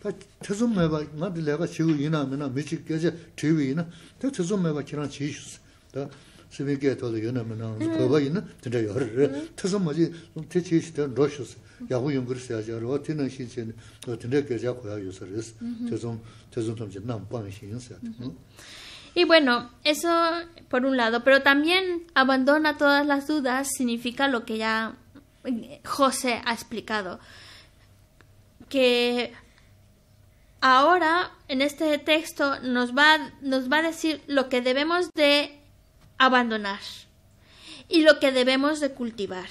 Y bueno, eso por un lado, pero también abandona todas las dudas, significa lo que ya José ha explicado, que ahora en este texto nos va, nos va a decir lo que debemos de abandonar y lo que debemos de cultivar.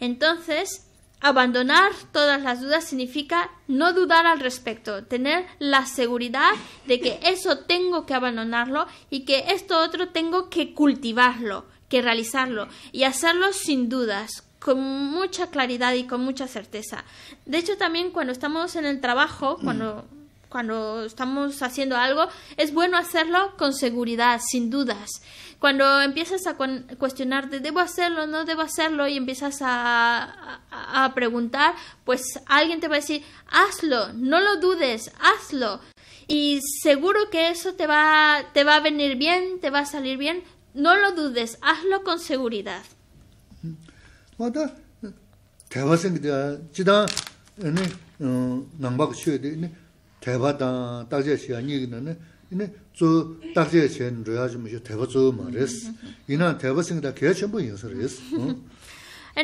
Entonces, Abandonar todas las dudas significa no dudar al respecto, tener la seguridad de que eso tengo que abandonarlo y que esto otro tengo que cultivarlo, que realizarlo y hacerlo sin dudas, con mucha claridad y con mucha certeza. De hecho, también cuando estamos en el trabajo, mm. cuando, estamos haciendo algo, es bueno hacerlo con seguridad, sin dudas. Cuando empiezas a cuestionarte, ¿debo hacerlo? ¿No debo hacerlo? Y empiezas a, preguntar, pues alguien te va a decir, hazlo, no lo dudes, hazlo. Y seguro que eso te va a venir bien, te va a salir bien. No lo dudes, hazlo con seguridad. En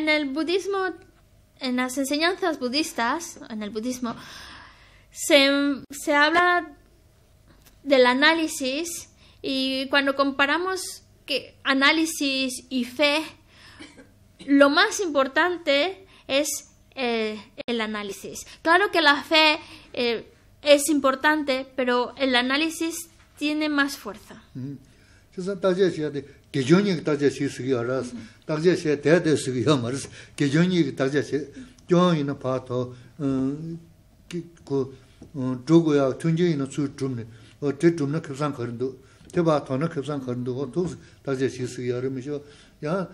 el budismo, en las enseñanzas budistas, en el budismo, se, se habla del análisis y cuando comparamos que análisis y fe, lo más importante es eh, el análisis. Claro que la fe eh, es importante, pero el análisis tiene más fuerza. Mm. Ahora,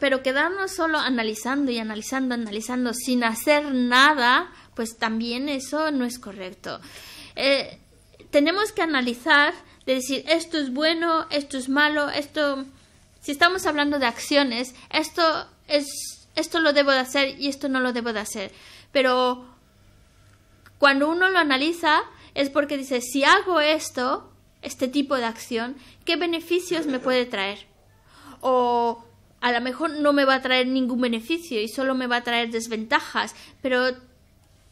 pero quedarnos solo analizando y analizando, analizando sin hacer nada, pues también eso no es correcto. Eh, tenemos que analizar, de decir, esto es bueno, esto es malo, esto si estamos hablando de acciones, esto es esto lo debo de hacer y esto no lo debo de hacer. Pero cuando uno lo analiza es porque dice, si hago esto, este tipo de acción, ¿qué beneficios me puede traer? O a lo mejor no me va a traer ningún beneficio y solo me va a traer desventajas, pero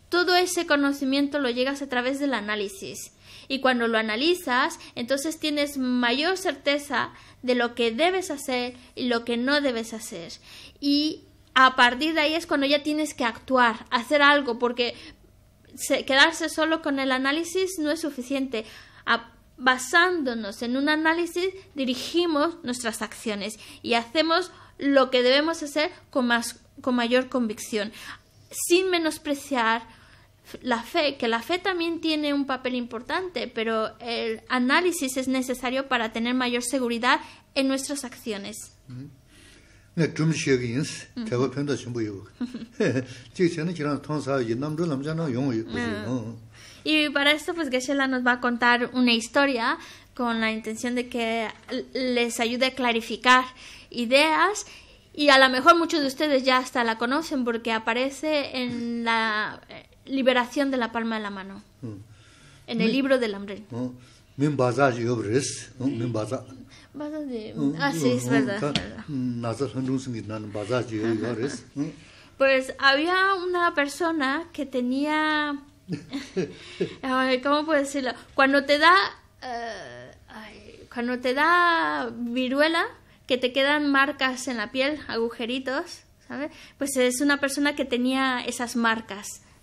todo ese conocimiento lo llegas a través del análisis y cuando lo analizas, entonces tienes mayor certeza de lo que debes hacer y lo que no debes hacer. Y a partir de ahí es cuando ya tienes que actuar, hacer algo, porque quedarse solo con el análisis no es suficiente. basándonos en un análisis, dirigimos nuestras acciones y hacemos lo que debemos hacer con, más, con mayor convicción, sin menospreciar la fe, que la fe también tiene un papel importante, pero el análisis es necesario para tener mayor seguridad en nuestras acciones. Y para esto, pues geshe nos va a contar una historia con la intención de que les ayude a clarificar ideas y a lo mejor muchos de ustedes ya hasta la conocen porque aparece en la liberación de la palma de la mano. Mm. En el libro del hambre. de... Pues había una persona que tenía... ¿Cómo puedo decirlo? Cuando te da... Eh, cuando te da viruela, que te quedan marcas en la piel, agujeritos, Pues es una persona que tenía esas marcas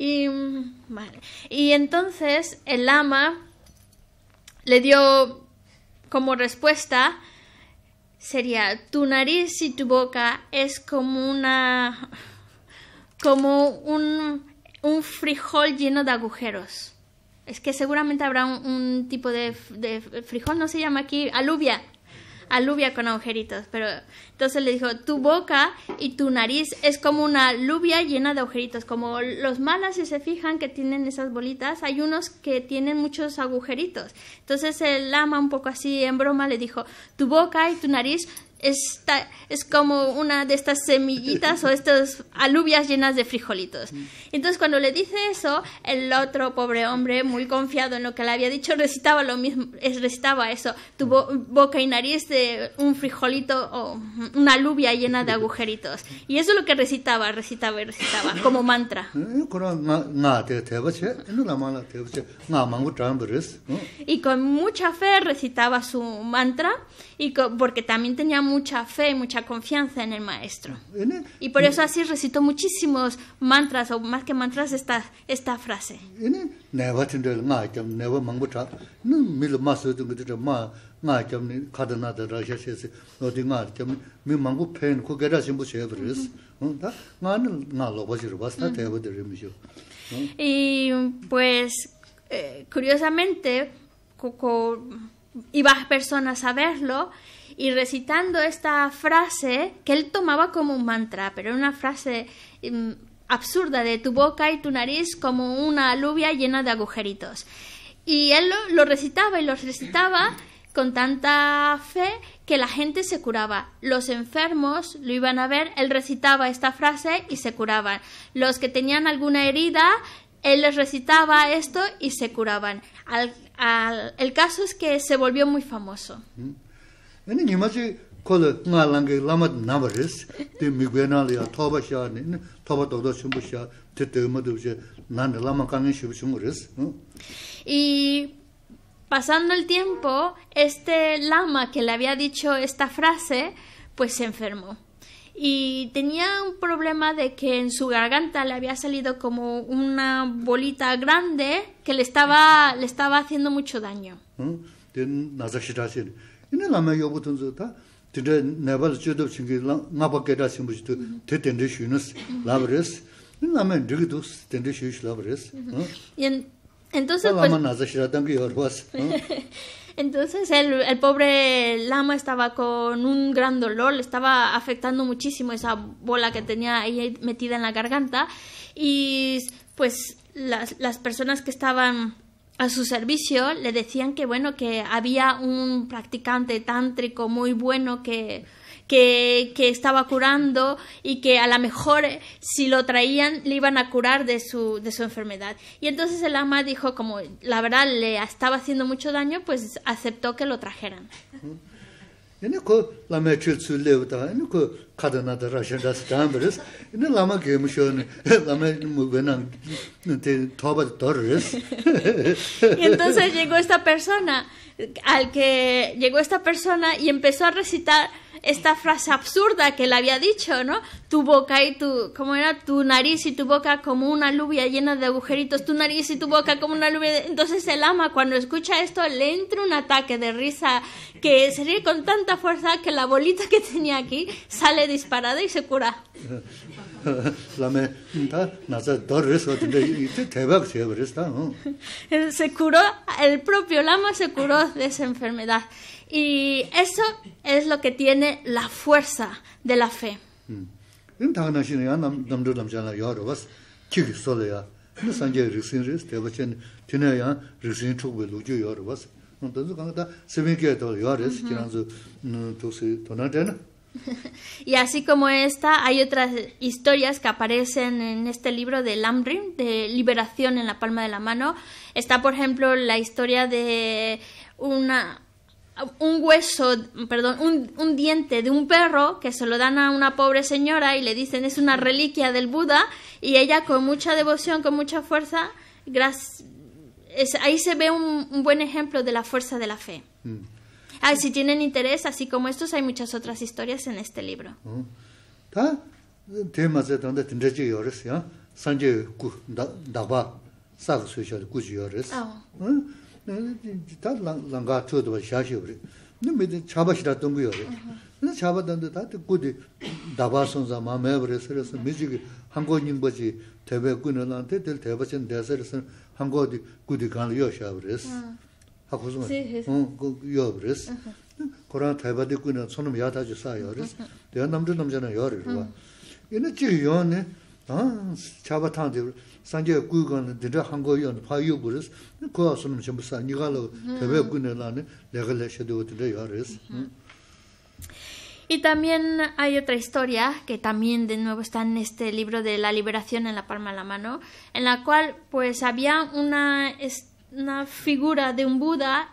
Y, vale. y entonces el ama le dio como respuesta sería tu nariz y tu boca es como una como un, un frijol lleno de agujeros. Es que seguramente habrá un, tipo de, de frijol, no se llama aquí alubia, alubia con agujeritos, pero entonces le dijo, tu boca y tu nariz es como una alubia llena de agujeritos, como los malas si se fijan que tienen esas bolitas, hay unos que tienen muchos agujeritos. Entonces el lama un poco así en broma le dijo, tu boca y tu nariz es como una de estas semillitas o estas alubias llenas de frijolitos. Entonces cuando le dice eso, el otro pobre hombre, muy confiado en lo que le había dicho, recitaba lo mismo, recitaba eso, tuvo boca y nariz de un frijolito o una alubia llena de agujeritos. Y eso es lo que recitaba, recitaba y recitaba, como mantra. Y con mucha fe recitaba su mantra, y porque también teníamos mucha fe y mucha confianza en el maestro. Y por eso así recitó muchísimos mantras, o más que mantras, esta, esta frase. Y pues, eh, curiosamente curiosamente, iba personas a verlo y recitando esta frase que él tomaba como un mantra, pero era una frase em, absurda de tu boca y tu nariz como una alubia llena de agujeritos. Y él lo, recitaba y lo recitaba con tanta fe que la gente se curaba. Los enfermos lo iban a ver, él recitaba esta frase y se curaban. Los que tenían alguna herida, él les recitaba esto y se curaban. el caso es que se volvió muy famoso y pasando el tiempo este lama que le había dicho esta frase pues se enfermó y tenía un problema de que en su garganta le había salido como una bolita grande que le estaba le estaba haciendo mucho daño hm? entonces pues- entonces el, el pobre lama estaba con un gran dolor le estaba afectando muchísimo esa bola que tenía ahí metida en la garganta y pues las, las personas que estaban a su servicio le decían que bueno que había un practicante tántrico muy bueno que, que, estaba curando y que a lo mejor eh, si lo traían le iban a curar de su, de su enfermedad. Y entonces el ama dijo, como la verdad le estaba haciendo mucho daño, pues aceptó que lo trajeran. entonces llegó esta persona al que llegó esta persona y empezó a recitar esta frase absurda que le había dicho, ¿no? Tu boca y tu, ¿cómo era? Tu nariz y tu boca como una lluvia llena de agujeritos, tu nariz y tu boca como una lluvia. Entonces el ama cuando escucha esto le entra un ataque de risa que se ríe con tanta fuerza que la bolita que tenía aquí sale disparada y se cura. se curó, el propio lama se curó de esa enfermedad. Y eso es lo que tiene la fuerza de la fe. y así como esta, hay otras historias que aparecen en este libro de Lamrim, de liberación en la palma de la mano. Está, por ejemplo, la historia de una, un hueso, perdón, un, diente de un perro que se lo dan a una pobre señora y le dicen es una reliquia del Buda y ella con mucha devoción, con mucha fuerza, ahí se ve un, buen ejemplo de la fuerza de la fe. Mm. Ah, si tienen interés, así como estos hay muchas otras historias en este libro. ¿Ta? Tema se donde tendré yo ores, ¿ya? Sanje ku da ba sa su shor ku ji ores. Ah. ¿Eh? Ta la la ga tu de sha shi ori. No me de chaba shi da tong yo No chaba da ta ku de ba son za ma me bre se se mi ji han go bo ji te be ku no na te del te ba chen de de ku de yo sha bre. Ah. Y también hay otra historia que también de nuevo está en este libro de la liberación en la palma de la mano, en la cual pues había una una figura de un Buda